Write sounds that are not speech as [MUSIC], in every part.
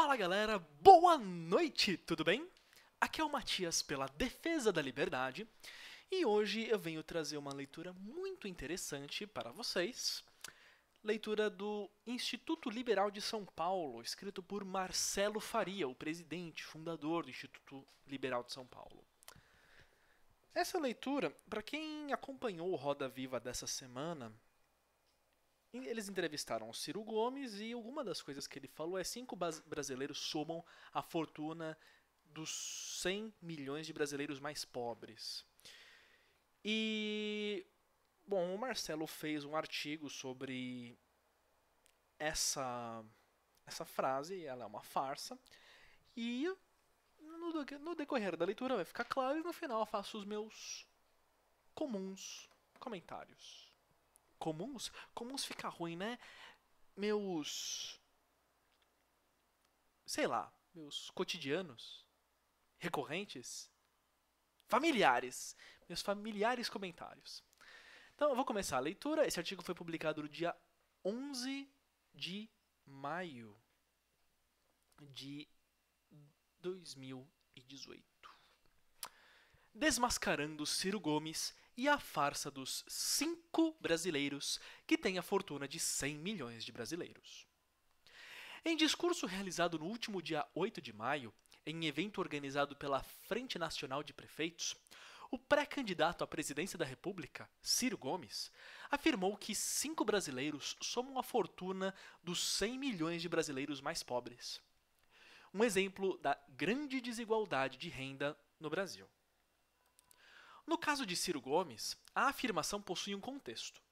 Fala galera, boa noite, tudo bem? Aqui é o Matias pela Defesa da Liberdade e hoje eu venho trazer uma leitura muito interessante para vocês. Leitura do Instituto Liberal de São Paulo, escrito por Marcelo Faria, o presidente, fundador do Instituto Liberal de São Paulo. Essa leitura, para quem acompanhou o Roda Viva dessa semana, eles entrevistaram o Ciro Gomes e alguma das coisas que ele falou é cinco brasileiros somam a fortuna dos 100 milhões de brasileiros mais pobres. E bom, o Marcelo fez um artigo sobre essa essa frase, ela é uma farsa. E no, no decorrer da leitura vai ficar claro e no final eu faço os meus comuns comentários comuns, comuns fica ruim, né? Meus. Sei lá, meus cotidianos, recorrentes, familiares, meus familiares comentários. Então, eu vou começar a leitura. Esse artigo foi publicado no dia 11 de maio de 2018. Desmascarando Ciro Gomes e a farsa dos cinco brasileiros que têm a fortuna de 100 milhões de brasileiros. Em discurso realizado no último dia 8 de maio, em evento organizado pela Frente Nacional de Prefeitos, o pré-candidato à presidência da República, Ciro Gomes, afirmou que cinco brasileiros somam a fortuna dos 100 milhões de brasileiros mais pobres. Um exemplo da grande desigualdade de renda no Brasil. No caso de Ciro Gomes, a afirmação possui um contexto.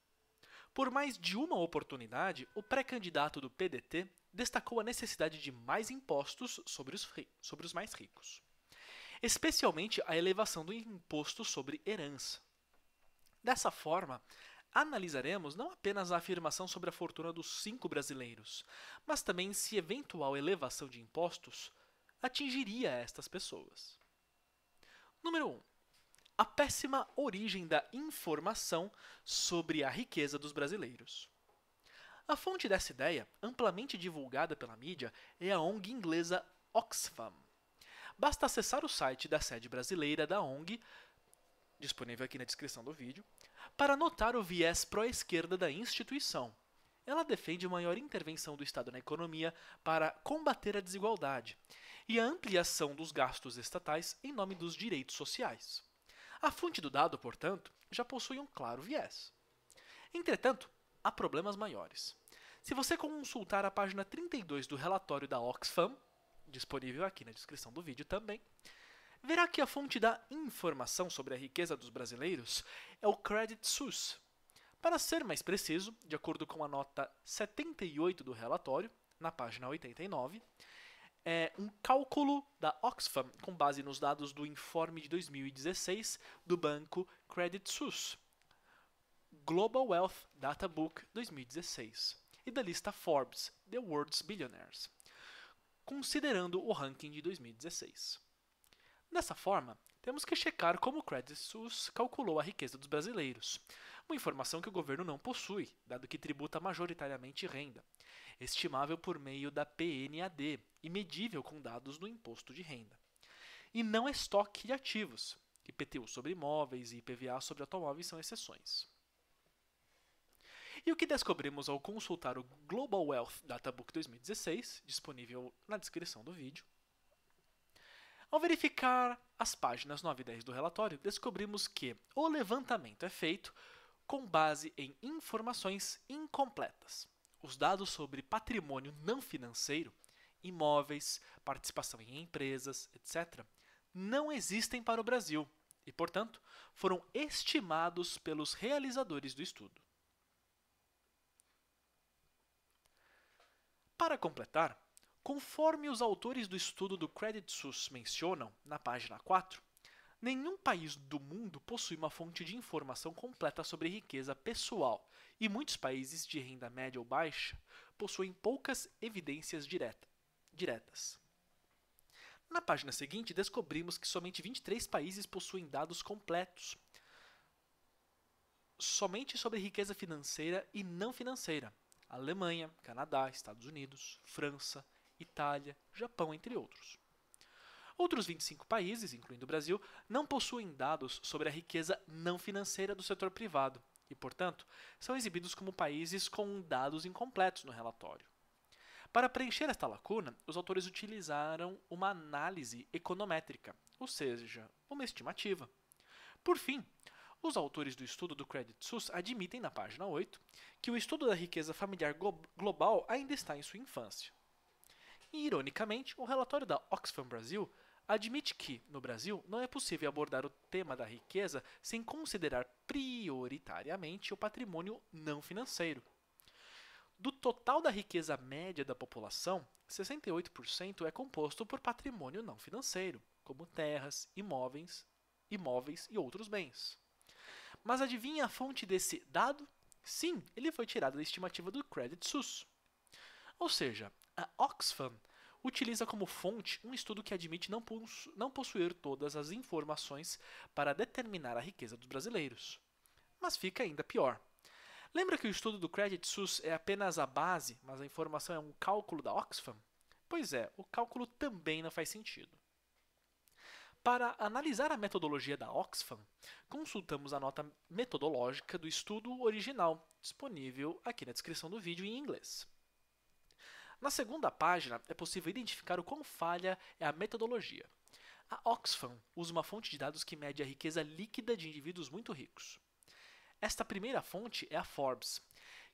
Por mais de uma oportunidade, o pré-candidato do PDT destacou a necessidade de mais impostos sobre os, sobre os mais ricos, especialmente a elevação do imposto sobre herança. Dessa forma, analisaremos não apenas a afirmação sobre a fortuna dos cinco brasileiros, mas também se eventual elevação de impostos atingiria estas pessoas. Número 1. Um, a péssima origem da informação sobre a riqueza dos brasileiros. A fonte dessa ideia, amplamente divulgada pela mídia, é a ONG inglesa Oxfam. Basta acessar o site da sede brasileira da ONG, disponível aqui na descrição do vídeo, para notar o viés pró-esquerda da instituição. Ela defende maior intervenção do Estado na economia para combater a desigualdade e a ampliação dos gastos estatais em nome dos direitos sociais. A fonte do dado, portanto, já possui um claro viés. Entretanto, há problemas maiores. Se você consultar a página 32 do relatório da Oxfam, disponível aqui na descrição do vídeo também, verá que a fonte da informação sobre a riqueza dos brasileiros é o Credit Suisse. Para ser mais preciso, de acordo com a nota 78 do relatório, na página 89, é um cálculo da Oxfam com base nos dados do informe de 2016 do banco Credit Suisse, Global Wealth Data Book 2016, e da lista Forbes, The World's Billionaires, considerando o ranking de 2016. Dessa forma, temos que checar como o Credit Suisse calculou a riqueza dos brasileiros, uma informação que o governo não possui, dado que tributa majoritariamente renda, estimável por meio da PNAD e medível com dados do imposto de renda. E não estoque de ativos, IPTU sobre imóveis e IPVA sobre automóveis são exceções. E o que descobrimos ao consultar o Global Wealth Databook 2016, disponível na descrição do vídeo? Ao verificar as páginas 9 e 10 do relatório, descobrimos que o levantamento é feito com base em informações incompletas. Os dados sobre patrimônio não financeiro, imóveis, participação em empresas, etc., não existem para o Brasil e, portanto, foram estimados pelos realizadores do estudo. Para completar, conforme os autores do estudo do Credit Suisse mencionam na página 4, Nenhum país do mundo possui uma fonte de informação completa sobre riqueza pessoal, e muitos países de renda média ou baixa possuem poucas evidências direta, diretas. Na página seguinte, descobrimos que somente 23 países possuem dados completos somente sobre riqueza financeira e não financeira. Alemanha, Canadá, Estados Unidos, França, Itália, Japão, entre outros. Outros 25 países, incluindo o Brasil, não possuem dados sobre a riqueza não financeira do setor privado e, portanto, são exibidos como países com dados incompletos no relatório. Para preencher esta lacuna, os autores utilizaram uma análise econométrica, ou seja, uma estimativa. Por fim, os autores do estudo do Credit Suisse admitem na página 8 que o estudo da riqueza familiar global ainda está em sua infância. E, ironicamente, o relatório da Oxfam Brasil admite que, no Brasil, não é possível abordar o tema da riqueza sem considerar prioritariamente o patrimônio não financeiro. Do total da riqueza média da população, 68% é composto por patrimônio não financeiro, como terras, imóveis, imóveis e outros bens. Mas adivinha a fonte desse dado? Sim, ele foi tirado da estimativa do Credit Suisse. Ou seja, a Oxfam utiliza como fonte um estudo que admite não, possu não possuir todas as informações para determinar a riqueza dos brasileiros. Mas fica ainda pior. Lembra que o estudo do Credit Suisse é apenas a base, mas a informação é um cálculo da Oxfam? Pois é, o cálculo também não faz sentido. Para analisar a metodologia da Oxfam, consultamos a nota metodológica do estudo original, disponível aqui na descrição do vídeo em inglês. Na segunda página, é possível identificar o quão falha é a metodologia. A Oxfam usa uma fonte de dados que mede a riqueza líquida de indivíduos muito ricos. Esta primeira fonte é a Forbes,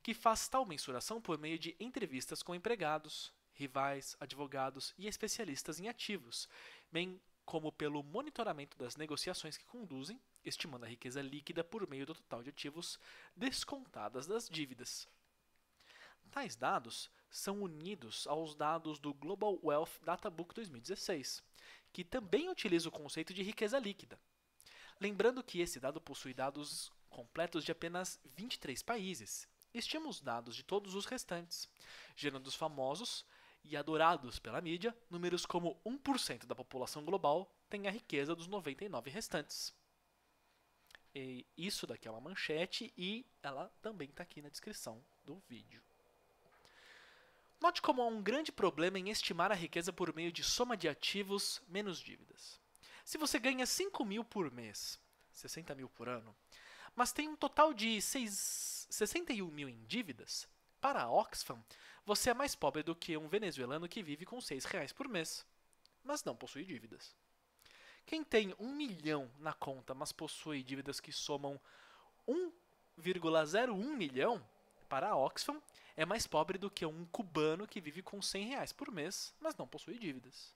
que faz tal mensuração por meio de entrevistas com empregados, rivais, advogados e especialistas em ativos, bem como pelo monitoramento das negociações que conduzem, estimando a riqueza líquida por meio do total de ativos descontadas das dívidas. Tais dados são unidos aos dados do Global Wealth Databook 2016, que também utiliza o conceito de riqueza líquida. Lembrando que esse dado possui dados completos de apenas 23 países. Estima os dados de todos os restantes, gerando os famosos e adorados pela mídia números como 1% da população global tem a riqueza dos 99 restantes. E isso daqui é uma manchete e ela também está aqui na descrição do vídeo. Note como há um grande problema em estimar a riqueza por meio de soma de ativos menos dívidas. Se você ganha 5 mil por mês, 60 mil por ano, mas tem um total de 6, 61 mil em dívidas, para a Oxfam, você é mais pobre do que um venezuelano que vive com 6 reais por mês, mas não possui dívidas. Quem tem 1 milhão na conta, mas possui dívidas que somam 1,01 milhão, para a Oxfam, é mais pobre do que um cubano que vive com 100 reais por mês, mas não possui dívidas.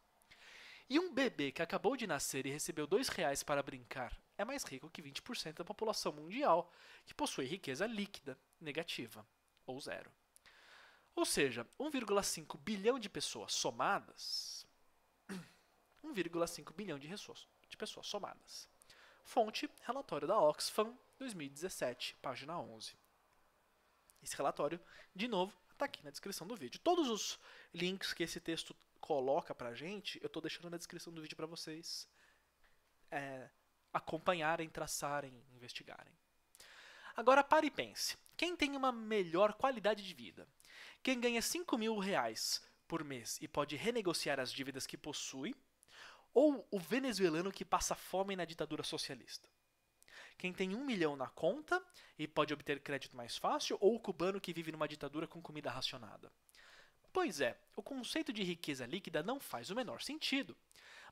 E um bebê que acabou de nascer e recebeu 2 reais para brincar é mais rico que 20% da população mundial, que possui riqueza líquida, negativa, ou zero. Ou seja, 1,5 bilhão de pessoas somadas. 1,5 [COUGHS] bilhão de, de pessoas somadas. Fonte: relatório da Oxfam, 2017, página 11. Esse relatório, de novo, está aqui na descrição do vídeo. Todos os links que esse texto coloca para a gente, eu estou deixando na descrição do vídeo para vocês é, acompanharem, traçarem, investigarem. Agora pare e pense. Quem tem uma melhor qualidade de vida? Quem ganha 5 mil reais por mês e pode renegociar as dívidas que possui? Ou o venezuelano que passa fome na ditadura socialista? quem tem um milhão na conta e pode obter crédito mais fácil, ou o cubano que vive numa ditadura com comida racionada. Pois é, o conceito de riqueza líquida não faz o menor sentido,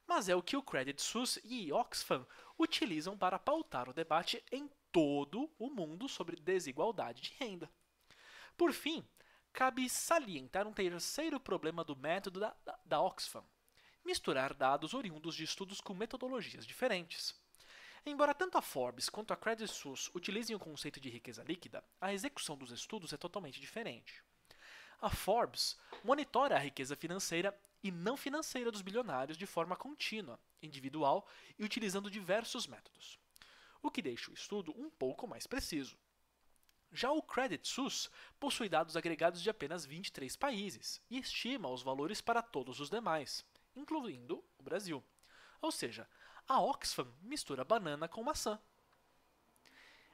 mas é o que o Credit Suisse e Oxfam utilizam para pautar o debate em todo o mundo sobre desigualdade de renda. Por fim, cabe salientar um terceiro problema do método da, da, da Oxfam: misturar dados oriundos de estudos com metodologias diferentes. Embora tanto a Forbes quanto a Credit Suisse utilizem o conceito de riqueza líquida, a execução dos estudos é totalmente diferente. A Forbes monitora a riqueza financeira e não financeira dos bilionários de forma contínua, individual e utilizando diversos métodos, o que deixa o estudo um pouco mais preciso. Já o Credit Suisse possui dados agregados de apenas 23 países e estima os valores para todos os demais, incluindo o Brasil. Ou seja, a Oxfam mistura banana com maçã.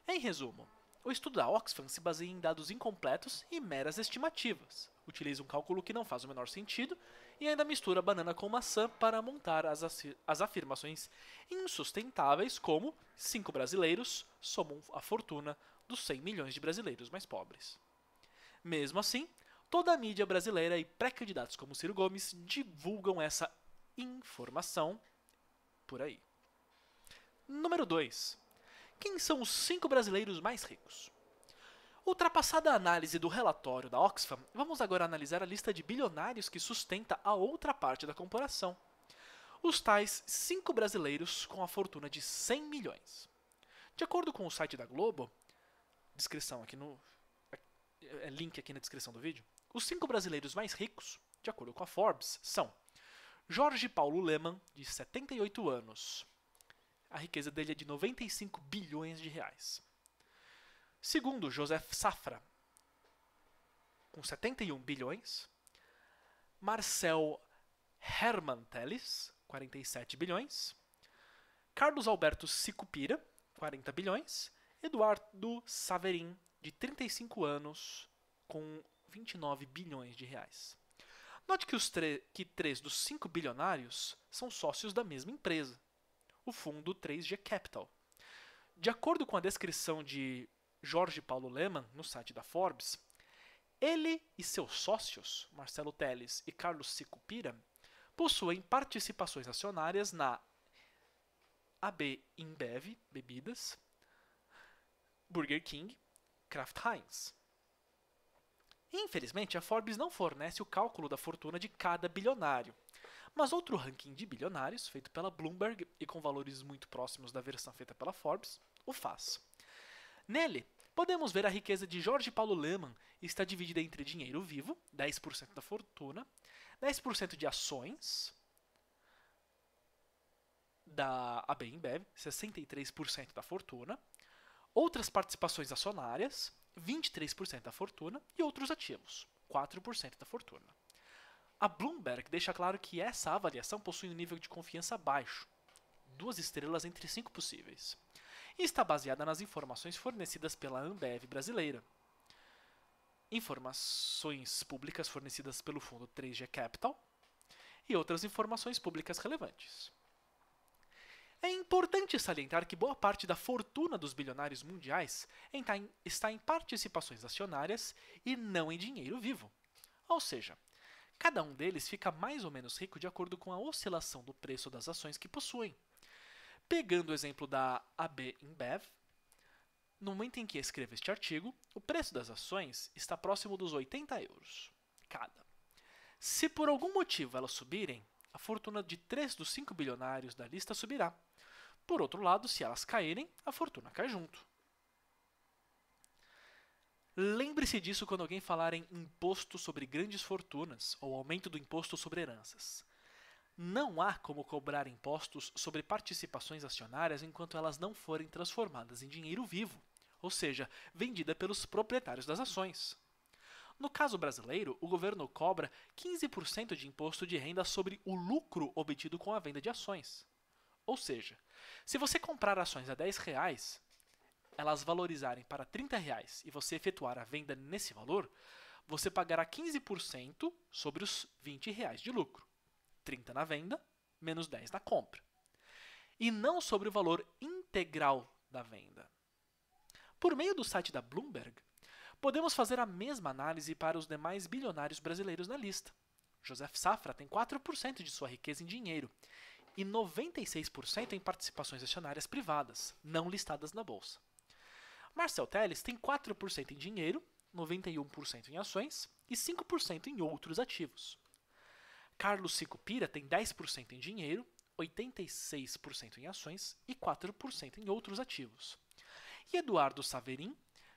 Em resumo, o estudo da Oxfam se baseia em dados incompletos e meras estimativas, utiliza um cálculo que não faz o menor sentido e ainda mistura banana com maçã para montar as, as afirmações insustentáveis como cinco brasileiros somam a fortuna dos 100 milhões de brasileiros mais pobres. Mesmo assim, toda a mídia brasileira e pré-candidatos como Ciro Gomes divulgam essa informação por aí. Número 2. Quem são os cinco brasileiros mais ricos? Ultrapassada a análise do relatório da Oxfam, vamos agora analisar a lista de bilionários que sustenta a outra parte da comparação. Os tais cinco brasileiros com a fortuna de 100 milhões. De acordo com o site da Globo, descrição aqui no é, é link aqui na descrição do vídeo, os cinco brasileiros mais ricos, de acordo com a Forbes, são Jorge Paulo Lehmann, de 78 anos. A riqueza dele é de 95 bilhões de reais. Segundo Joseph Safra, com 71 bilhões. Marcel Herman Teles, 47 bilhões. Carlos Alberto Sicupira, 40 bilhões. Eduardo Saverin, de 35 anos, com 29 bilhões de reais. Note que, os que três dos cinco bilionários são sócios da mesma empresa, o fundo 3G Capital. De acordo com a descrição de Jorge Paulo Lehmann no site da Forbes, ele e seus sócios, Marcelo Teles e Carlos Sicupira, possuem participações acionárias na AB InBev Bebidas, Burger King, Kraft Heinz. Infelizmente, a Forbes não fornece o cálculo da fortuna de cada bilionário. Mas outro ranking de bilionários, feito pela Bloomberg e com valores muito próximos da versão feita pela Forbes, o faz. Nele, podemos ver a riqueza de Jorge Paulo Lehmann está dividida entre dinheiro vivo, 10% da fortuna, 10% de ações da AB 63% da fortuna, outras participações acionárias, 23% da fortuna e outros ativos, 4% da fortuna. A Bloomberg deixa claro que essa avaliação possui um nível de confiança baixo, duas estrelas entre cinco possíveis, e está baseada nas informações fornecidas pela Ambev brasileira. Informações públicas fornecidas pelo fundo 3G Capital e outras informações públicas relevantes. É importante salientar que boa parte da fortuna dos bilionários mundiais está em participações acionárias e não em dinheiro vivo. Ou seja, cada um deles fica mais ou menos rico de acordo com a oscilação do preço das ações que possuem. Pegando o exemplo da AB InBev, no momento em que escrevo este artigo, o preço das ações está próximo dos 80 euros cada. Se por algum motivo elas subirem, a fortuna de três dos cinco bilionários da lista subirá. Por outro lado, se elas caírem, a fortuna cai junto. Lembre-se disso quando alguém falar em imposto sobre grandes fortunas ou aumento do imposto sobre heranças. Não há como cobrar impostos sobre participações acionárias enquanto elas não forem transformadas em dinheiro vivo, ou seja, vendida pelos proprietários das ações. No caso brasileiro, o governo cobra 15% de imposto de renda sobre o lucro obtido com a venda de ações. Ou seja, se você comprar ações a 10 reais, elas valorizarem para 30 reais e você efetuar a venda nesse valor, você pagará 15% sobre os 20 reais de lucro. 30 na venda, menos 10 na compra. E não sobre o valor integral da venda. Por meio do site da Bloomberg, podemos fazer a mesma análise para os demais bilionários brasileiros na lista. Joseph Safra tem 4% de sua riqueza em dinheiro e 96% em participações acionárias privadas, não listadas na bolsa. Marcel Teles tem 4% em dinheiro, 91% em ações e 5% em outros ativos. Carlos Sicupira tem 10% em dinheiro, 86% em ações e 4% em outros ativos. E Eduardo Saverin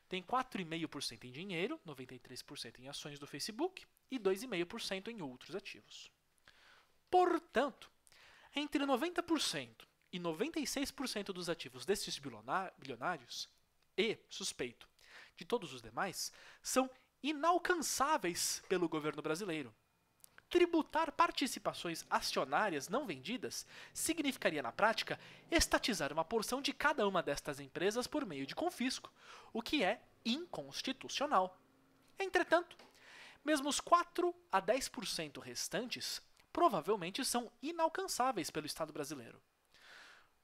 tem 4,5% em dinheiro, 93% em ações do Facebook e 2,5% em outros ativos. Portanto, entre 90% e 96% dos ativos destes bilionários, e, suspeito, de todos os demais, são inalcançáveis pelo governo brasileiro. Tributar participações acionárias não vendidas significaria, na prática, estatizar uma porção de cada uma destas empresas por meio de confisco, o que é inconstitucional. Entretanto, mesmo os 4 a 10% restantes provavelmente são inalcançáveis pelo Estado brasileiro.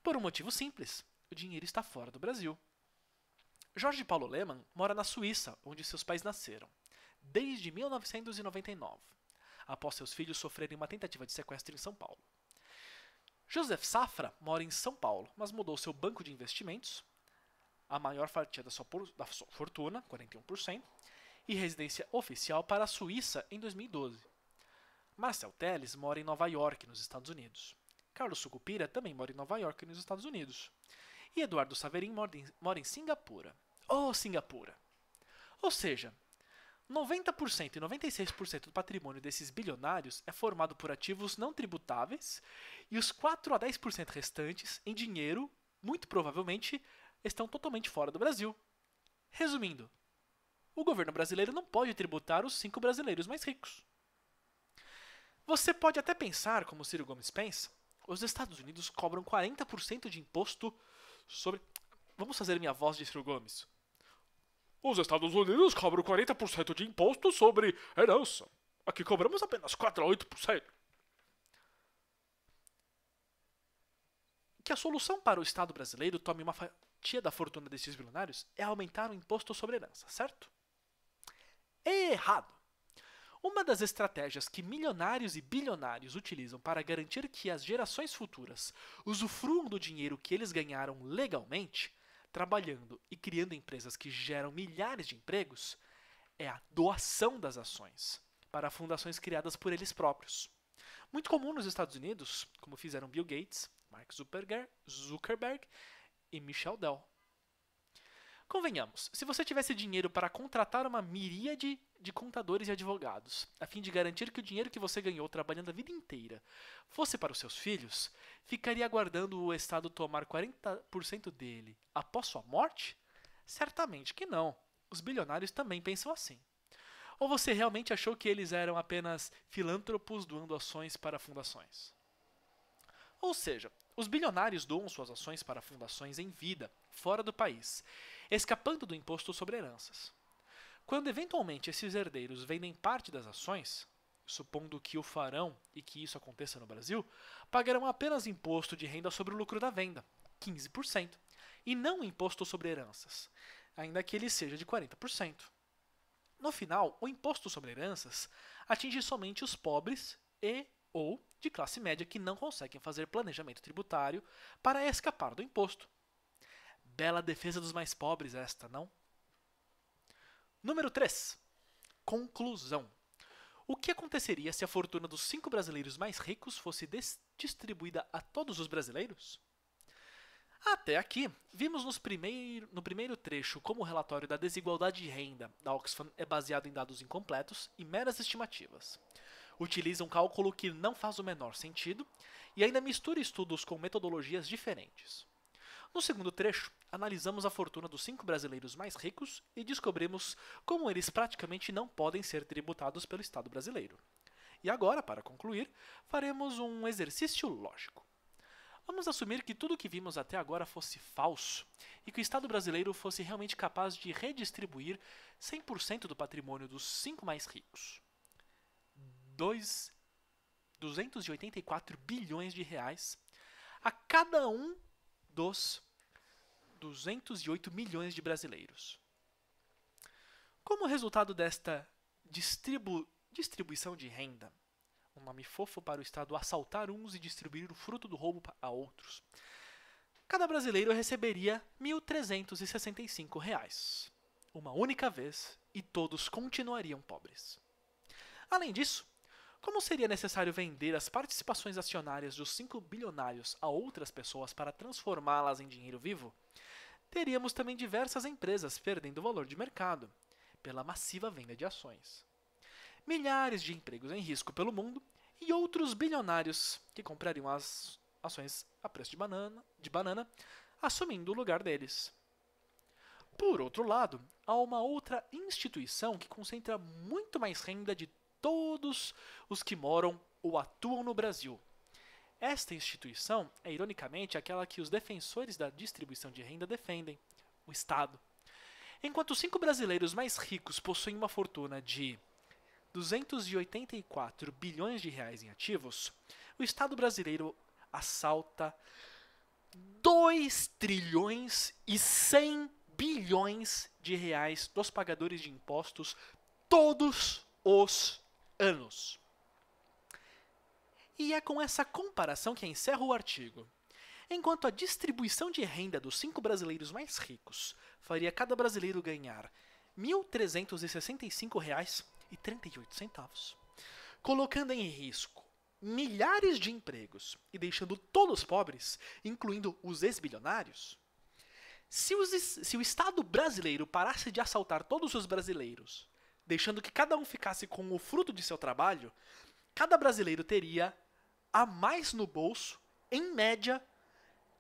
Por um motivo simples: o dinheiro está fora do Brasil. Jorge Paulo Lehmann mora na Suíça, onde seus pais nasceram, desde 1999, após seus filhos sofrerem uma tentativa de sequestro em São Paulo. Joseph Safra mora em São Paulo, mas mudou seu banco de investimentos, a maior fatia da sua, da sua fortuna, 41%, e residência oficial para a Suíça em 2012 Marcel Teles mora em Nova York, nos Estados Unidos. Carlos Sucupira também mora em Nova York, nos Estados Unidos. E Eduardo Saverin mora em, mora em Singapura. Oh, Singapura! Ou seja, 90% e 96% do patrimônio desses bilionários é formado por ativos não tributáveis e os 4 a 10% restantes em dinheiro, muito provavelmente, estão totalmente fora do Brasil. Resumindo, o governo brasileiro não pode tributar os cinco brasileiros mais ricos. Você pode até pensar, como Ciro Gomes pensa, os Estados Unidos cobram 40% de imposto sobre. Vamos fazer minha voz de Ciro Gomes. Os Estados Unidos cobram 40% de imposto sobre herança. Aqui cobramos apenas 4 a 8%. Que a solução para o Estado brasileiro tome uma fatia da fortuna desses bilionários é aumentar o imposto sobre herança, certo? Errado! Uma das estratégias que milionários e bilionários utilizam para garantir que as gerações futuras usufruam do dinheiro que eles ganharam legalmente, trabalhando e criando empresas que geram milhares de empregos, é a doação das ações para fundações criadas por eles próprios. Muito comum nos Estados Unidos, como fizeram Bill Gates, Mark Zuckerberg e Michel Dell. Convenhamos, se você tivesse dinheiro para contratar uma miríade de contadores e advogados, a fim de garantir que o dinheiro que você ganhou trabalhando a vida inteira fosse para os seus filhos, ficaria aguardando o Estado tomar 40% dele após sua morte? Certamente que não. Os bilionários também pensam assim. Ou você realmente achou que eles eram apenas filântropos doando ações para fundações? Ou seja, os bilionários doam suas ações para fundações em vida, fora do país, escapando do imposto sobre heranças. Quando eventualmente esses herdeiros vendem parte das ações, supondo que o farão e que isso aconteça no Brasil, pagarão apenas imposto de renda sobre o lucro da venda, 15%, e não imposto sobre heranças, ainda que ele seja de 40%. No final, o imposto sobre heranças atinge somente os pobres e ou de classe média que não conseguem fazer planejamento tributário para escapar do imposto. Bela defesa dos mais pobres esta, não? Número 3. Conclusão. O que aconteceria se a fortuna dos cinco brasileiros mais ricos fosse distribuída a todos os brasileiros? Até aqui, vimos nos primeir, no primeiro trecho como o relatório da desigualdade de renda da Oxfam é baseado em dados incompletos e meras estimativas. Utiliza um cálculo que não faz o menor sentido e ainda mistura estudos com metodologias diferentes. No segundo trecho, analisamos a fortuna dos cinco brasileiros mais ricos e descobrimos como eles praticamente não podem ser tributados pelo Estado brasileiro. E agora, para concluir, faremos um exercício lógico. Vamos assumir que tudo o que vimos até agora fosse falso e que o Estado brasileiro fosse realmente capaz de redistribuir 100% do patrimônio dos cinco mais ricos. 2, 284 bilhões de reais a cada um dos 208 milhões de brasileiros. Como resultado desta distribu distribuição de renda, um nome fofo para o Estado assaltar uns e distribuir o fruto do roubo a outros, cada brasileiro receberia R$ 1.365, uma única vez, e todos continuariam pobres. Além disso, como seria necessário vender as participações acionárias dos cinco bilionários a outras pessoas para transformá-las em dinheiro vivo? Teríamos também diversas empresas perdendo valor de mercado pela massiva venda de ações. Milhares de empregos em risco pelo mundo e outros bilionários que comprariam as ações a preço de banana, de banana assumindo o lugar deles. Por outro lado, há uma outra instituição que concentra muito mais renda de todos os que moram ou atuam no Brasil. Esta instituição é, ironicamente, aquela que os defensores da distribuição de renda defendem: o Estado. Enquanto os cinco brasileiros mais ricos possuem uma fortuna de 284 bilhões de reais em ativos, o Estado brasileiro assalta 2 trilhões e 100 bilhões de reais dos pagadores de impostos todos os anos. E é com essa comparação que encerro o artigo. Enquanto a distribuição de renda dos cinco brasileiros mais ricos faria cada brasileiro ganhar R$ 1.365,38, colocando em risco milhares de empregos e deixando todos pobres, incluindo os ex-bilionários, se, se, o Estado brasileiro parasse de assaltar todos os brasileiros deixando que cada um ficasse com o fruto de seu trabalho, cada brasileiro teria a mais no bolso, em média,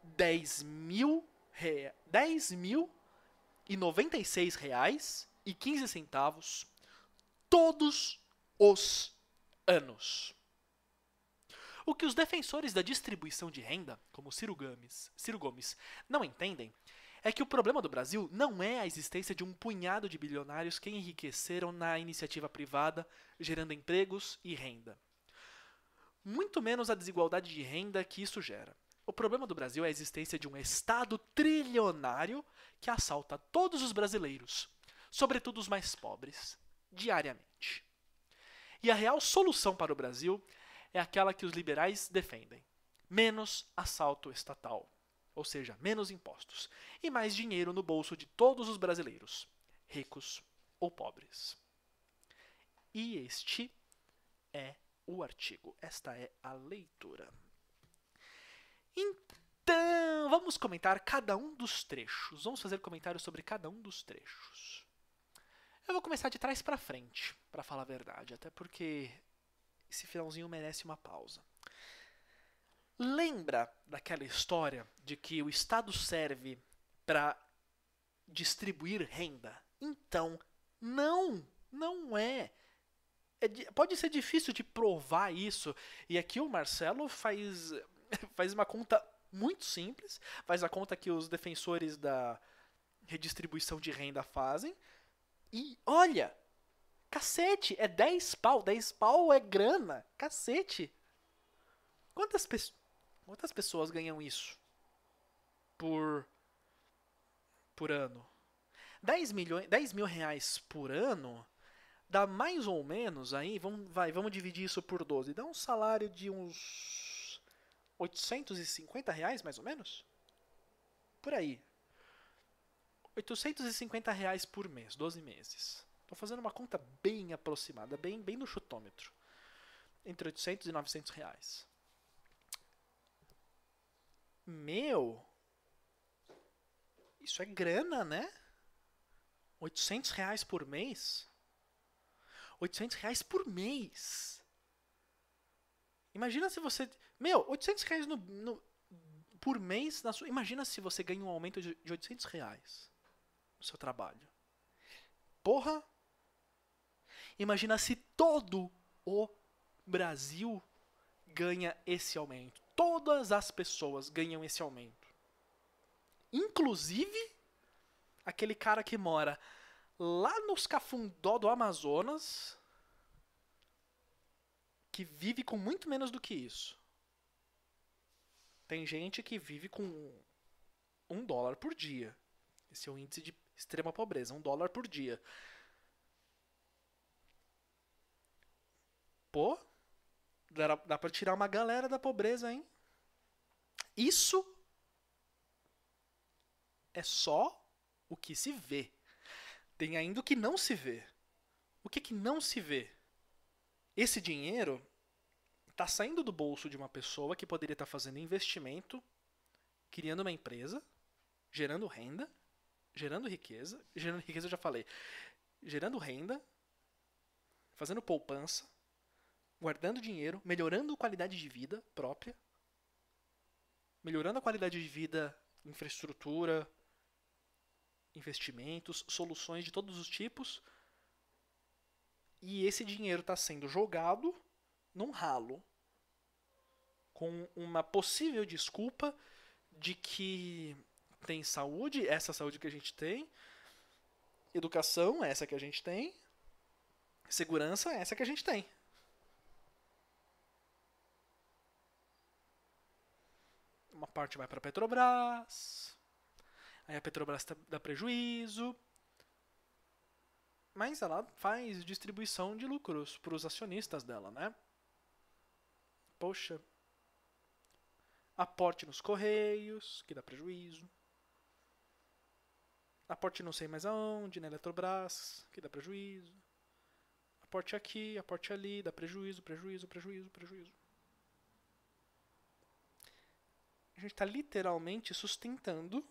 10 mil, re... 10 mil e 96 reais e 15 centavos todos os anos. O que os defensores da distribuição de renda, como Ciro Gomes, Ciro Gomes não entendem é que o problema do Brasil não é a existência de um punhado de bilionários que enriqueceram na iniciativa privada, gerando empregos e renda. Muito menos a desigualdade de renda que isso gera. O problema do Brasil é a existência de um Estado trilionário que assalta todos os brasileiros, sobretudo os mais pobres, diariamente. E a real solução para o Brasil é aquela que os liberais defendem: menos assalto estatal ou seja, menos impostos, e mais dinheiro no bolso de todos os brasileiros, ricos ou pobres. E este é o artigo, esta é a leitura. Então, vamos comentar cada um dos trechos. Vamos fazer comentários sobre cada um dos trechos. Eu vou começar de trás para frente, para falar a verdade, até porque esse finalzinho merece uma pausa. Lembra daquela história de que o Estado serve para distribuir renda? Então, não, não é. é. Pode ser difícil de provar isso. E aqui o Marcelo faz, [LAUGHS] faz uma conta muito simples, faz a conta que os defensores da redistribuição de renda fazem. E olha, cacete, é 10 pau, 10 pau é grana, cacete. Quantas pessoas Quantas pessoas ganham isso por por ano? 10, milhões, 10 mil reais por ano dá mais ou menos aí, vamos, vai, vamos dividir isso por 12, dá um salário de uns 850 reais mais ou menos? Por aí. 850 reais por mês, 12 meses. Estou fazendo uma conta bem aproximada, bem, bem no chutômetro. Entre 800 e 900 reais. Meu, isso é grana, né? 800 reais por mês? 800 reais por mês. Imagina se você. Meu, 800 reais no, no por mês. Na sua, imagina se você ganha um aumento de, de 800 reais no seu trabalho. Porra! Imagina se todo o Brasil ganha esse aumento todas as pessoas ganham esse aumento. Inclusive aquele cara que mora lá nos cafundó do Amazonas, que vive com muito menos do que isso. Tem gente que vive com um dólar por dia. Esse é o índice de extrema pobreza, um dólar por dia. Pô, Dá, dá para tirar uma galera da pobreza, hein? Isso é só o que se vê. Tem ainda o que não se vê. O que, que não se vê? Esse dinheiro está saindo do bolso de uma pessoa que poderia estar tá fazendo investimento, criando uma empresa, gerando renda, gerando riqueza. Gerando riqueza, eu já falei. Gerando renda, fazendo poupança, guardando dinheiro, melhorando a qualidade de vida própria, melhorando a qualidade de vida, infraestrutura, investimentos, soluções de todos os tipos. E esse dinheiro está sendo jogado num ralo com uma possível desculpa de que tem saúde, essa saúde que a gente tem, educação, essa que a gente tem, segurança, essa que a gente tem. uma parte vai para a Petrobras, aí a Petrobras tá, dá prejuízo, mas ela faz distribuição de lucros para os acionistas dela, né? Poxa, aporte nos correios, que dá prejuízo. Aporte não sei mais aonde, na Eletrobras, que dá prejuízo. Aporte aqui, aporte ali, dá prejuízo, prejuízo, prejuízo, prejuízo. a gente está literalmente sustentando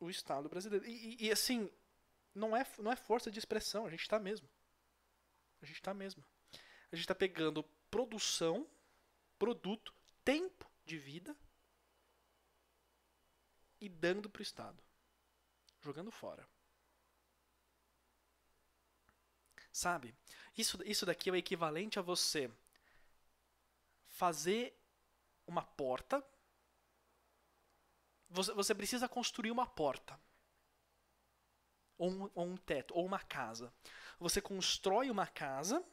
o Estado brasileiro. E, e, e, assim, não é, não é força de expressão, a gente está mesmo. A gente está mesmo. A gente está pegando produção, produto, tempo de vida e dando para o Estado. Jogando fora. Sabe? Isso, isso daqui é o equivalente a você fazer uma porta você, você precisa construir uma porta. Ou um, ou um teto, ou uma casa. Você constrói uma casa,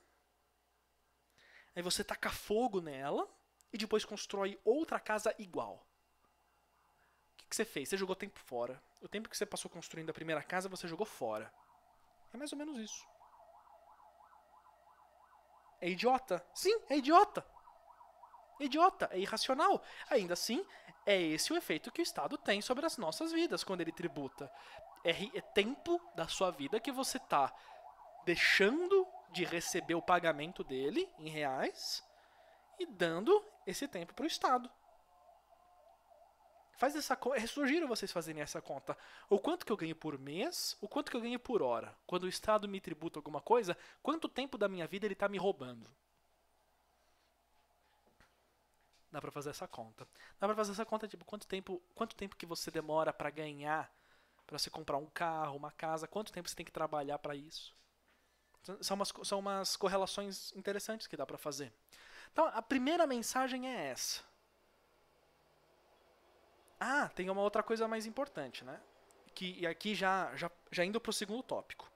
aí você taca fogo nela, e depois constrói outra casa igual. O que, que você fez? Você jogou tempo fora. O tempo que você passou construindo a primeira casa, você jogou fora. É mais ou menos isso. É idiota? Sim, é idiota! idiota, é irracional. Ainda assim, é esse o efeito que o Estado tem sobre as nossas vidas quando ele tributa. É, é tempo da sua vida que você está deixando de receber o pagamento dele em reais e dando esse tempo para o Estado. Faz essa conta. É sugiro vocês fazerem essa conta. O quanto que eu ganho por mês, o quanto que eu ganho por hora. Quando o Estado me tributa alguma coisa, quanto tempo da minha vida ele está me roubando. Dá para fazer essa conta. Dá para fazer essa conta tipo quanto tempo, quanto tempo que você demora para ganhar, para você comprar um carro, uma casa, quanto tempo você tem que trabalhar para isso? São umas, são umas correlações interessantes que dá para fazer. Então, a primeira mensagem é essa. Ah, tem uma outra coisa mais importante, né? Que, e aqui já, já, já indo para o segundo tópico.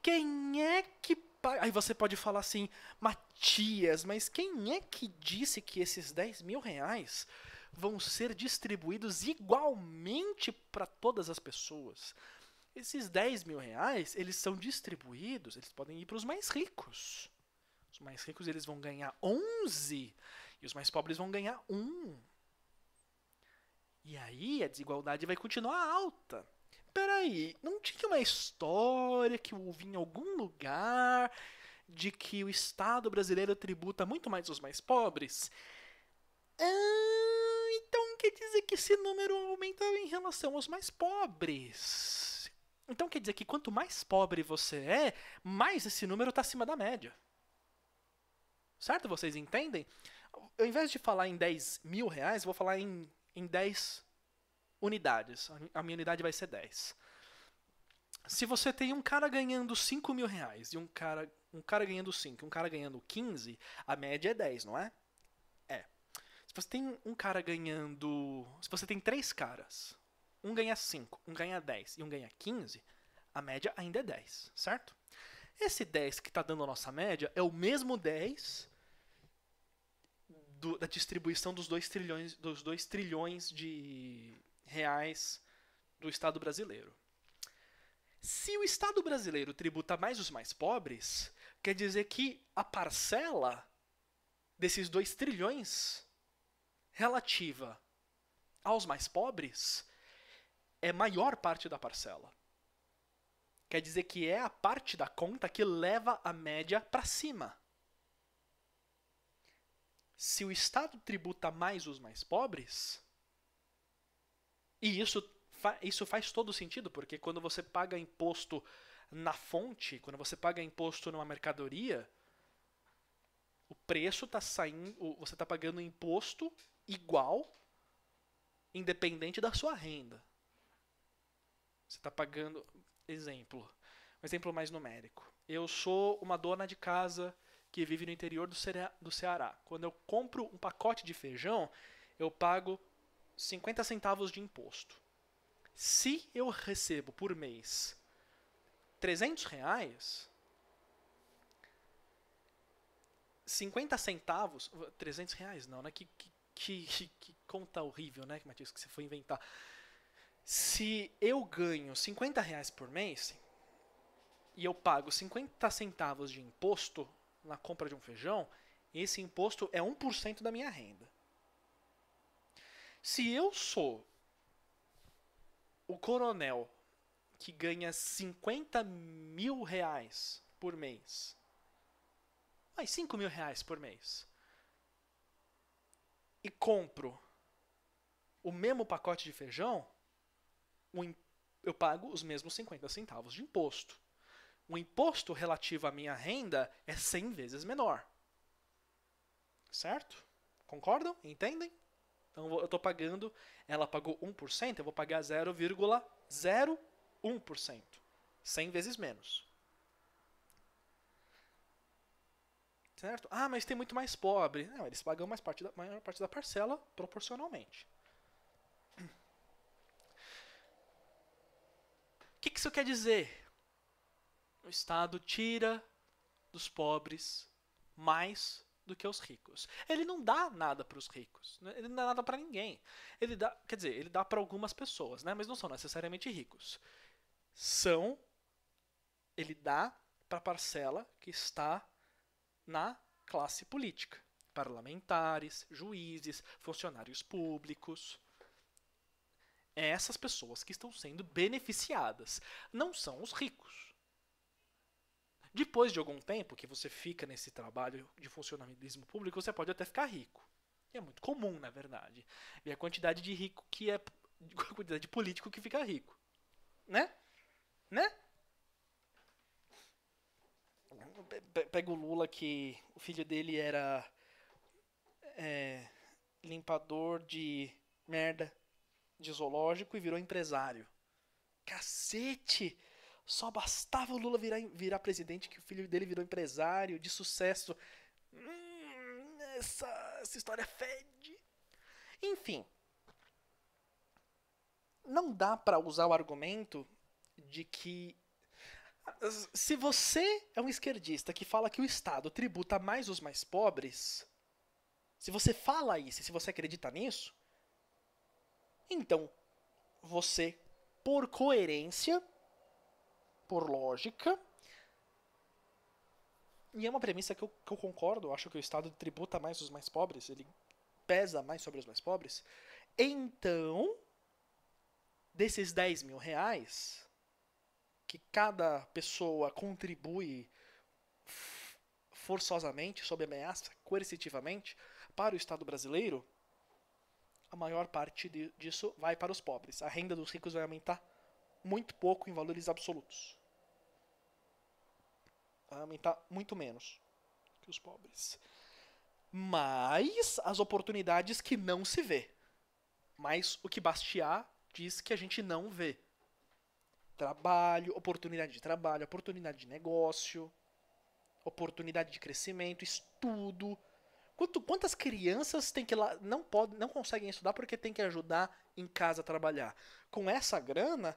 Quem é que Pai, aí você pode falar assim, Matias, mas quem é que disse que esses 10 mil reais vão ser distribuídos igualmente para todas as pessoas? Esses 10 mil reais, eles são distribuídos, eles podem ir para os mais ricos. Os mais ricos eles vão ganhar 11 e os mais pobres vão ganhar 1. E aí a desigualdade vai continuar alta peraí, não tinha uma história que eu ouvi em algum lugar de que o Estado brasileiro tributa muito mais os mais pobres? Ah, então quer dizer que esse número aumenta em relação aos mais pobres. Então quer dizer que quanto mais pobre você é, mais esse número está acima da média. Certo? Vocês entendem? Ao invés de falar em 10 mil reais, vou falar em, em 10 unidades. A minha unidade vai ser 10. Se você tem um cara ganhando 5 mil reais e um cara, um cara ganhando 5 e um cara ganhando 15, a média é 10, não é? É. Se você tem um cara ganhando. Se você tem três caras, um ganha 5, um ganha 10 e um ganha 15, a média ainda é 10, certo? Esse 10 que está dando a nossa média é o mesmo 10 do, da distribuição dos 2 trilhões, dos dois trilhões de, reais do Estado brasileiro. Se o Estado brasileiro tributa mais os mais pobres, quer dizer que a parcela desses 2 trilhões relativa aos mais pobres é maior parte da parcela. Quer dizer que é a parte da conta que leva a média para cima. Se o Estado tributa mais os mais pobres, e isso, fa isso faz todo sentido, porque quando você paga imposto na fonte, quando você paga imposto numa mercadoria, o preço está saindo. Você está pagando imposto igual, independente da sua renda. Você está pagando. Exemplo. Um exemplo mais numérico. Eu sou uma dona de casa que vive no interior do, Ceará. Quando eu compro um pacote de feijão, eu pago 50 centavos de imposto. Se eu recebo por mês 300 reais, 50 centavos, 300 reais não, né? Que, que, que, que conta horrível, né, Matheus, que você foi inventar. Se eu ganho 50 reais por mês e eu pago 50 centavos de imposto na compra de um feijão, esse imposto é 1% da minha renda. Se eu sou o coronel que ganha 50 mil reais por mês, mais 5 mil reais por mês, e compro o mesmo pacote de feijão, eu pago os mesmos 50 centavos de imposto. O imposto relativo à minha renda é 100 vezes menor. Certo? Concordam? Entendem? Então eu estou pagando, ela pagou 1%, eu vou pagar 0,01%. 100 vezes menos. Certo? Ah, mas tem muito mais pobre. Não, eles pagam mais parte da, maior parte da parcela proporcionalmente. O que, que isso quer dizer? O Estado tira dos pobres mais do que os ricos. Ele não dá nada para os ricos, né? ele não dá nada para ninguém. Ele dá, quer dizer, ele dá para algumas pessoas, né? Mas não são necessariamente ricos. São ele dá para a parcela que está na classe política, parlamentares, juízes, funcionários públicos. É essas pessoas que estão sendo beneficiadas não são os ricos. Depois de algum tempo que você fica nesse trabalho de funcionalismo público, você pode até ficar rico. E é muito comum, na verdade. E a quantidade de rico que é. [LAUGHS] A quantidade de político que fica rico. Né? Né? Pega o Lula que o filho dele era. É, limpador de merda de zoológico e virou empresário. Cacete! Só bastava o Lula virar, virar presidente que o filho dele virou empresário de sucesso. Hum, essa, essa história fede. Enfim. Não dá para usar o argumento de que se você é um esquerdista que fala que o Estado tributa mais os mais pobres, se você fala isso, se você acredita nisso, então você, por coerência, por lógica. E é uma premissa que eu, que eu concordo, eu acho que o Estado tributa mais os mais pobres, ele pesa mais sobre os mais pobres. Então, desses 10 mil reais que cada pessoa contribui forçosamente, sob ameaça, coercitivamente, para o Estado brasileiro, a maior parte disso vai para os pobres. A renda dos ricos vai aumentar muito pouco em valores absolutos aumentar tá? muito menos que os pobres. Mas as oportunidades que não se vê. Mas o que Bastiat diz que a gente não vê. Trabalho, oportunidade de trabalho, oportunidade de negócio, oportunidade de crescimento, estudo. Quanto, quantas crianças tem que lá não pode, não conseguem estudar porque tem que ajudar em casa a trabalhar? Com essa grana,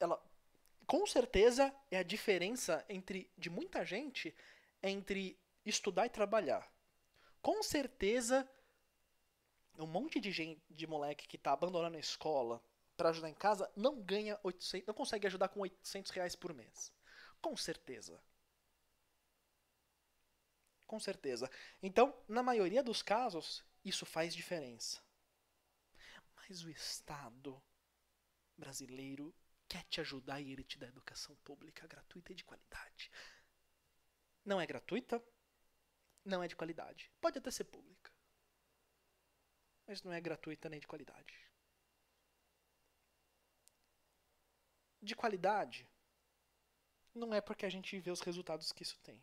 ela com certeza é a diferença entre de muita gente entre estudar e trabalhar. Com certeza um monte de gente de moleque que está abandonando a escola para ajudar em casa não ganha 800, não consegue ajudar com 800 reais por mês. Com certeza. Com certeza. Então, na maioria dos casos, isso faz diferença. Mas o Estado brasileiro quer te ajudar e ele te dá educação pública gratuita e de qualidade. Não é gratuita, não é de qualidade. Pode até ser pública, mas não é gratuita nem de qualidade. De qualidade, não é porque a gente vê os resultados que isso tem.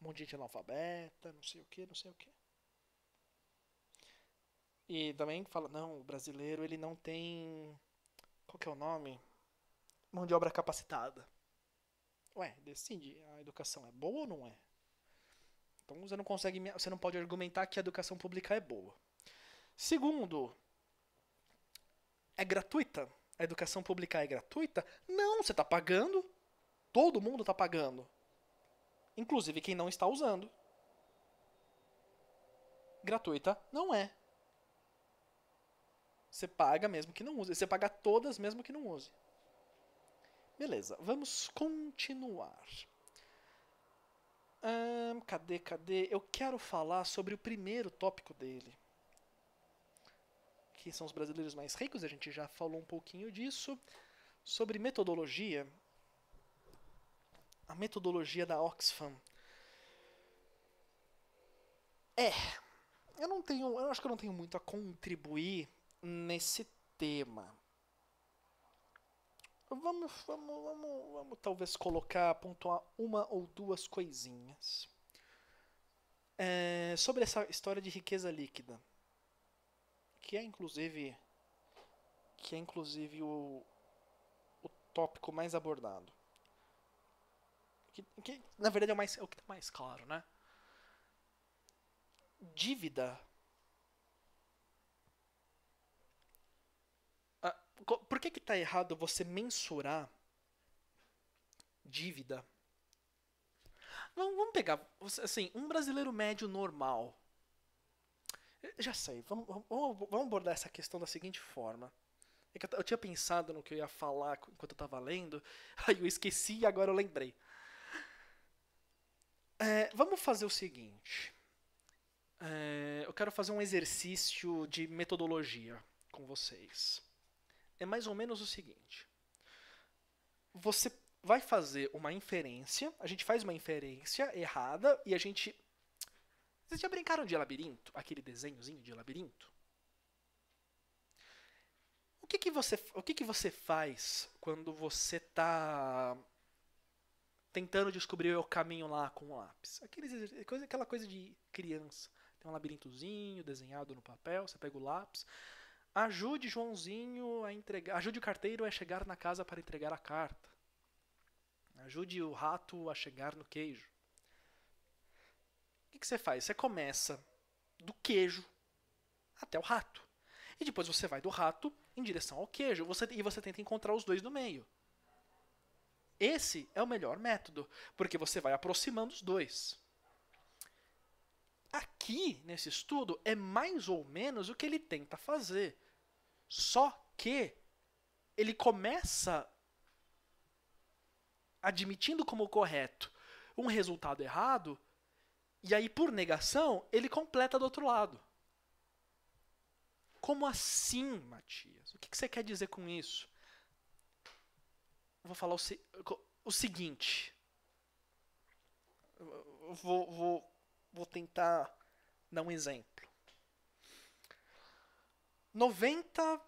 Um monte de gente analfabeta, não sei o que, não sei o que. E também fala, não, o brasileiro ele não tem. Qual que é o nome? mão de obra capacitada. Ué, decide, a educação é boa ou não é? Então você não consegue, você não pode argumentar que a educação pública é boa. Segundo, é gratuita? A educação pública é gratuita? Não, você está pagando. Todo mundo está pagando. Inclusive quem não está usando. Gratuita não é. Você paga mesmo que não use. Você paga todas mesmo que não use. Beleza, vamos continuar. cadê, cadê? Eu quero falar sobre o primeiro tópico dele. Que são os brasileiros mais ricos, a gente já falou um pouquinho disso. Sobre metodologia. A metodologia da Oxfam. É. Eu não tenho. Eu acho que eu não tenho muito a contribuir nesse tema. Vamos, vamos, vamos, vamos talvez colocar, pontuar uma ou duas coisinhas. É, sobre essa história de riqueza líquida, que é inclusive que é inclusive o, o tópico mais abordado. Que, que na verdade é o, mais, é o que está mais claro, né? Dívida por que que tá errado você mensurar dívida? Vamos pegar, assim, um brasileiro médio normal. Já sei, vamos, vamos, abordar essa questão da seguinte forma. É eu, tinha pensado no que eu ia falar enquanto eu estava lendo, [LAUGHS] aí eu esqueci e agora eu lembrei. É, vamos fazer o seguinte. É, eu quero fazer um exercício de metodologia com vocês é mais ou menos o seguinte. Você vai fazer uma inferência, a gente faz uma inferência errada e a gente. Vocês já brincaram de labirinto? Aquele desenhozinho de labirinto? O que, que, você, o que, que você faz quando você está tentando descobrir o caminho lá com o lápis? Aqueles, aquela coisa de criança. Tem um labirintozinho desenhado no papel, você pega o lápis, Ajude Joãozinho a entregar, ajude o carteiro a chegar na casa para entregar a carta. Ajude o rato a chegar no queijo. O que, você faz? Você começa do queijo até o rato. E depois você vai do rato em direção ao queijo você, e você tenta encontrar os dois no meio. Esse é o melhor método, porque você vai aproximando os dois aqui nesse estudo é mais ou menos o que ele tenta fazer. Só que ele começa admitindo como correto um resultado errado, e aí por negação ele completa do outro lado. Como assim, Matias? O que você quer dizer com isso? vou falar o, se o seguinte. vou, vou, vou tentar dá um exemplo. 90,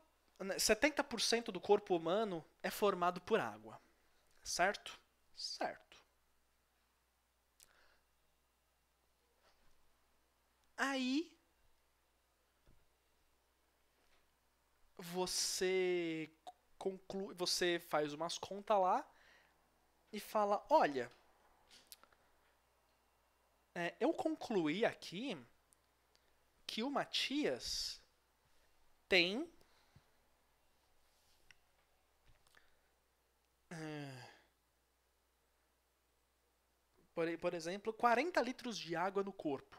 70% né, do corpo humano é formado por água. Certo? Certo. Aí você conclui, você faz umas contas lá e fala, olha, é, eu concluí aqui que o Matias tem. Eh, por, por exemplo, 40 litros de água no corpo.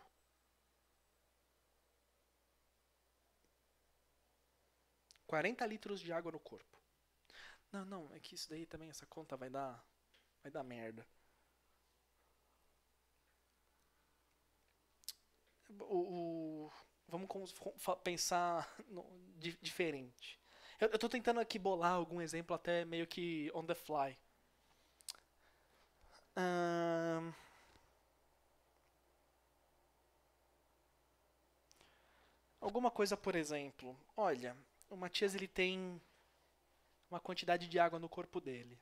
Quarenta litros de água no corpo. Não, não, é que isso daí também, essa conta vai dar. Vai dar merda. o, o vamos pensar no, di, diferente. Eu, estou tentando aqui bolar algum exemplo até meio que on the fly. Alguma coisa, por exemplo. Olha, o Matias ele tem uma quantidade de água no corpo dele.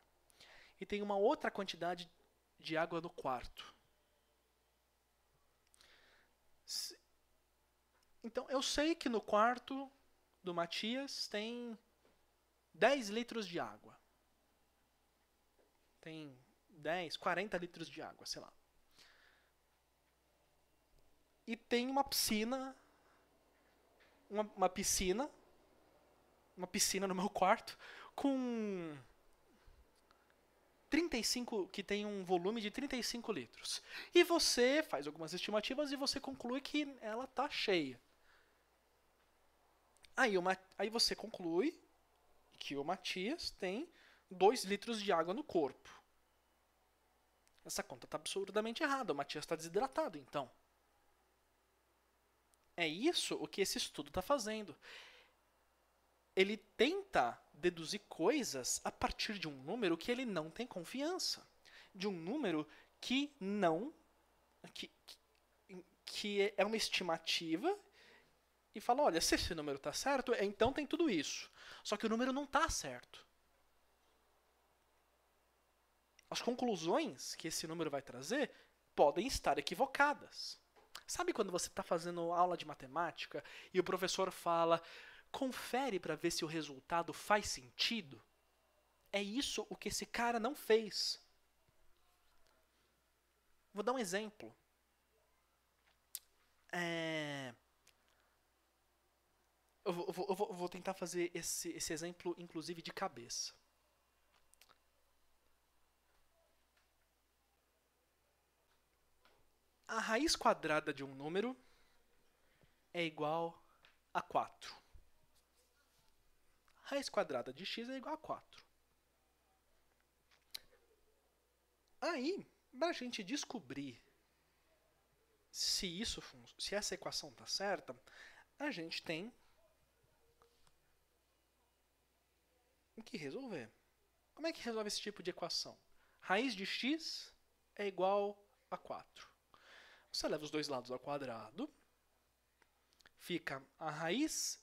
E tem uma outra quantidade de água no quarto. Então, eu sei que no quarto do Matias tem 10 litros de água. Tem 10, 40 litros de água, sei lá. E tem uma piscina. Uma, uma piscina. Uma piscina no meu quarto. Com 35, que tem um volume de 35 litros. E você faz algumas estimativas e você conclui que ela está cheia. Aí, uma, aí você conclui que o Matias tem 2 litros de água no corpo. Essa conta está absurdamente errada. O Matias está desidratado, então. É isso o que esse estudo está fazendo. Ele tenta deduzir coisas a partir de um número que ele não tem confiança, de um número que não que, que é uma estimativa e fala, olha, se esse número está certo, então tem tudo isso. Só que o número não está certo. As conclusões que esse número vai trazer podem estar equivocadas. Sabe quando você está fazendo aula de matemática e o professor fala confere para ver se o resultado faz sentido. É isso o que esse cara não fez. Vou dar um exemplo. É... Eu, vou, eu vou, eu vou tentar fazer esse, esse exemplo, inclusive, de cabeça. A raiz quadrada de um número é igual a 4. Raiz quadrada de x é igual a 4. Aí, para a gente descobrir se, isso, se essa equação está certa, a gente tem o que resolver. Como é que resolve esse tipo de equação? Raiz de x é igual a 4. Você leva os dois lados ao quadrado, fica a raiz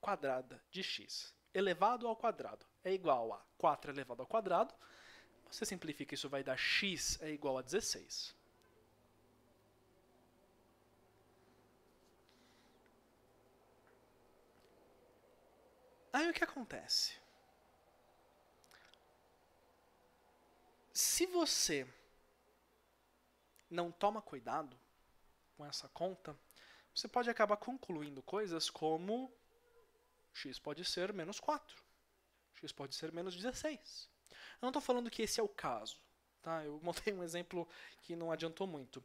quadrada de x elevado ao quadrado é igual a 4 elevado ao quadrado. Você simplifica isso, vai dar x é igual a 16. Aí o que acontece? Se você não toma cuidado com essa conta, você pode acabar concluindo coisas como x pode ser menos 4, x pode ser menos 16. Eu não estou falando que esse é o caso. Tá? Eu montei um exemplo que não adiantou muito.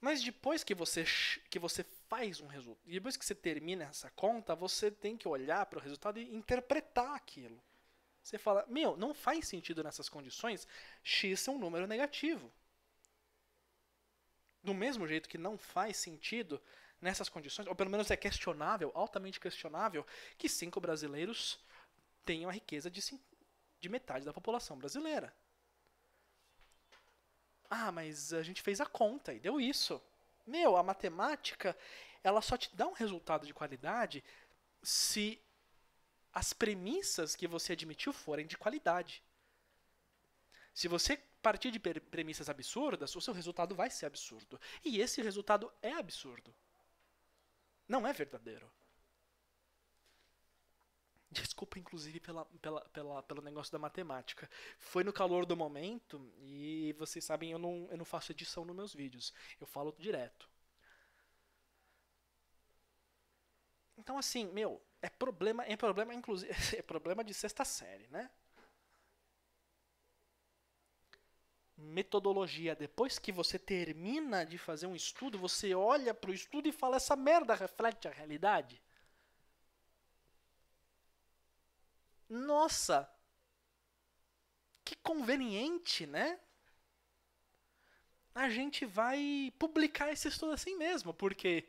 Mas depois que você, que você faz um resultado, depois que você termina essa conta, você tem que olhar para o resultado e interpretar aquilo. Você fala, meu, não faz sentido nessas condições x é um número negativo. Do mesmo jeito que não faz sentido nessas condições, ou pelo menos é questionável, altamente questionável, que cinco brasileiros tenham a riqueza de, de metade da população brasileira. Ah, mas a gente fez a conta e deu isso. Meu, a matemática, ela só te dá um resultado de qualidade se as premissas que você admitiu forem de qualidade. Se você partir de premissas absurdas, o seu resultado vai ser absurdo. E esse resultado é absurdo não é verdadeiro. Desculpa, inclusive, pela, pela, pela, pelo negócio da matemática. Foi no calor do momento e vocês sabem, eu não, eu não faço edição nos meus vídeos. Eu falo direto. Então, assim, meu, é problema, é problema, inclusive, [LAUGHS] é problema de sexta série, né? metodologia. Depois que você termina de fazer um estudo, você olha para o estudo e fala: essa merda reflete a realidade? Nossa! Que conveniente, né? A gente vai publicar esse estudo assim mesmo, porque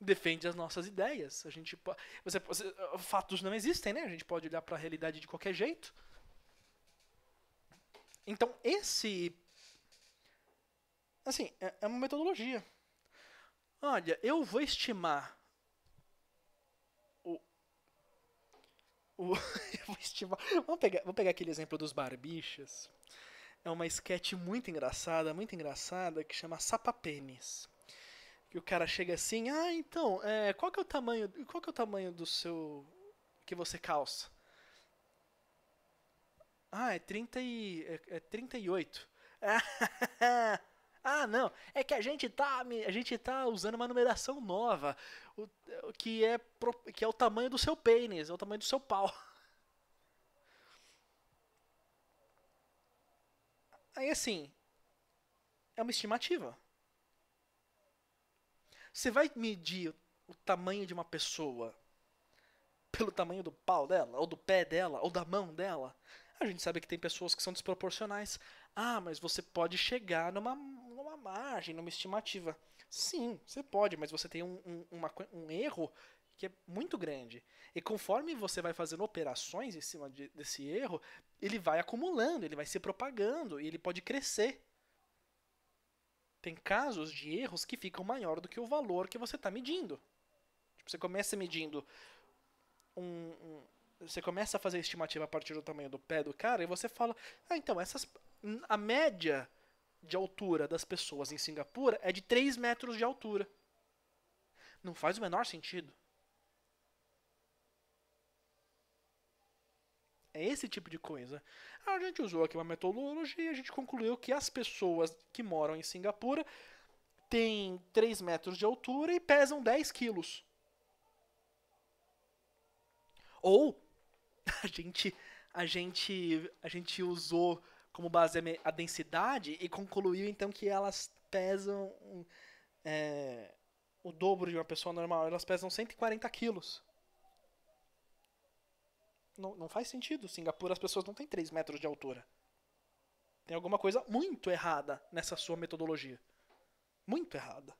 defende as nossas ideias. A gente você, você, fatos não existem, né? A gente pode olhar para a realidade de qualquer jeito. Então, esse. Assim, é, é uma metodologia. Olha, eu vou estimar. O. o [LAUGHS] eu vou estimar. Vamos pegar, vamos pegar aquele exemplo dos barbichas. É uma sketch muito engraçada, muito engraçada, que chama Sapapênis. Que o cara chega assim, ah, então, é, qual que é o tamanho. Qual que é o tamanho do seu. que você calça? Ah, é 30 e. É, é 38. [LAUGHS] ah, não. É que a gente tá, a gente tá usando uma numeração nova. O, que, é, que é o tamanho do seu pênis, é o tamanho do seu pau. [LAUGHS] Aí assim. É uma estimativa. Você vai medir o tamanho de uma pessoa pelo tamanho do pau dela, ou do pé dela, ou da mão dela? A gente sabe que tem pessoas que são desproporcionais. Ah, mas você pode chegar numa, numa margem, numa estimativa. Sim, você pode, mas você tem um, um, uma, um erro que é muito grande. E conforme você vai fazendo operações em cima de, desse erro, ele vai acumulando, ele vai se propagando e ele pode crescer. Tem casos de erros que ficam maior do que o valor que você está medindo. Tipo, você começa medindo um, um você começa a fazer estimativa a partir do tamanho do pé do cara e você fala: "Ah, então essas a média de altura das pessoas em Singapura é de 3 metros de altura. Não faz o menor sentido. É esse tipo de coisa. Ah, a gente usou aqui uma metodologia e a gente concluiu que as pessoas que moram em Singapura têm 3 metros de altura e pesam 10 quilos. Ou [LAUGHS] a gente, a gente, a gente usou como base a densidade e concluiu então que elas pesam é, o dobro de uma pessoa normal. Elas pesam 140 quilos. Não, não faz sentido. Singapura, as pessoas não têm 3 metros de altura. Tem alguma coisa muito errada nessa sua metodologia. Muito errada.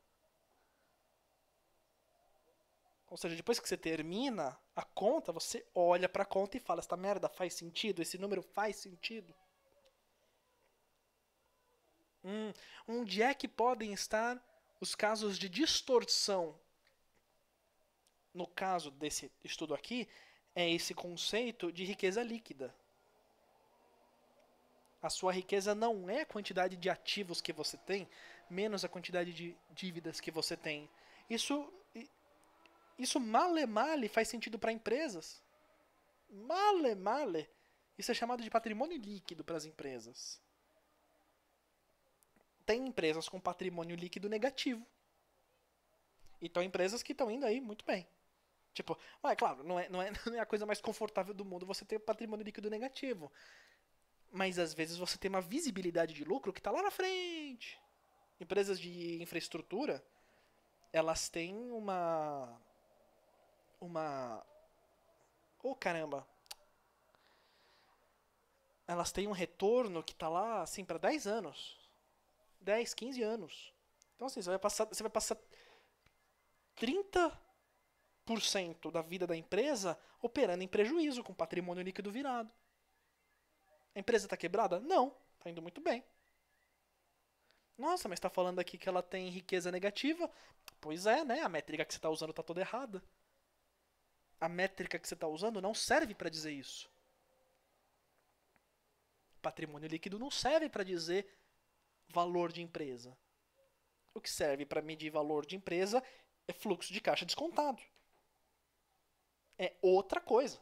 Ou seja, depois que você termina a conta, você olha pra conta e fala: esta merda faz sentido? Esse número faz sentido? Hum, onde é que podem estar os casos de distorção? No caso desse estudo aqui, é esse conceito de riqueza líquida. A sua riqueza não é a quantidade de ativos que você tem, menos a quantidade de dívidas que você tem. Isso isso male male faz sentido para empresas. Male male. Isso é chamado de patrimônio líquido para as empresas. Tem empresas com patrimônio líquido negativo. Então empresas que estão indo aí muito bem. Tipo, mas claro, não é, não, é, [LAUGHS] não é a coisa mais confortável do mundo você ter patrimônio líquido negativo. Mas às vezes você tem uma visibilidade de lucro que está lá na frente. Empresas de infraestrutura, elas têm uma uma. Ô oh, caramba! Elas têm um retorno que tá lá, assim, para 10 anos. 10, 15 anos. Então, assim, você vai passar, você vai passar 30% da vida da empresa operando em prejuízo, com patrimônio líquido virado. A empresa está quebrada? Não, está indo muito bem. Nossa, mas está falando aqui que ela tem riqueza negativa? Pois é, né? A métrica que você está usando está toda errada a métrica que você está usando não serve para dizer isso. Patrimônio líquido não serve para dizer valor de empresa. O que serve para medir valor de empresa é fluxo de caixa descontado. É outra coisa.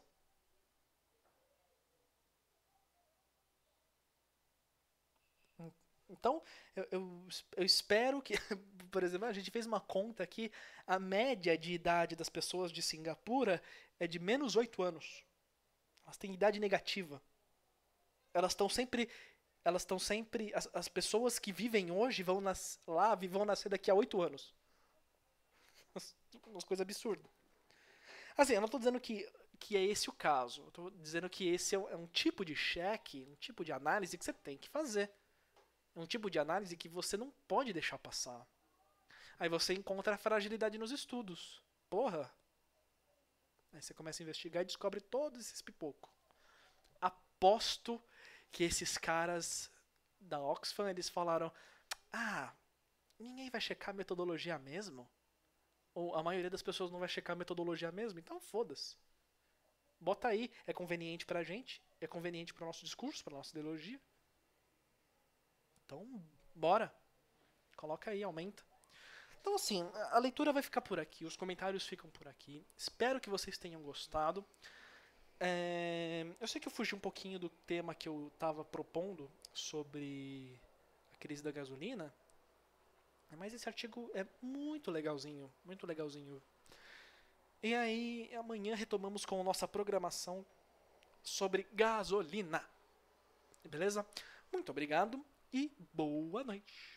Então, eu, eu, eu, espero que, [LAUGHS] por exemplo, a gente fez uma conta que a média de idade das pessoas de Singapura é de menos 8 anos. Elas têm idade negativa. Elas estão sempre. Elas estão sempre. As, as, pessoas que vivem hoje vão nas, lá vão nascer daqui a 8 anos. Umas coisas absurdas. Assim, eu não estou dizendo que, que é esse o caso. Estou dizendo que esse é um, é um tipo de cheque, um tipo de análise que você tem que fazer. É um tipo de análise que você não pode deixar passar. Aí você encontra a fragilidade nos estudos. Porra! Aí você começa a investigar e descobre todos esses pipocos. Aposto que esses caras da Oxfam, eles falaram: "Ah, ninguém vai checar a metodologia mesmo? Ou a maioria das pessoas não vai checar a metodologia mesmo? Então foda-se. Bota aí, é conveniente pra gente, é conveniente para o nosso discurso, para nossa ideologia. Então, bora. Coloca aí, aumenta. Então, assim, a leitura vai ficar por aqui, os comentários ficam por aqui. Espero que vocês tenham gostado. É, eu sei que eu fugi um pouquinho do tema que eu estava propondo sobre a crise da gasolina, mas esse artigo é muito legalzinho, muito legalzinho. E aí, amanhã retomamos com a nossa programação sobre gasolina. Beleza? Muito obrigado e boa noite.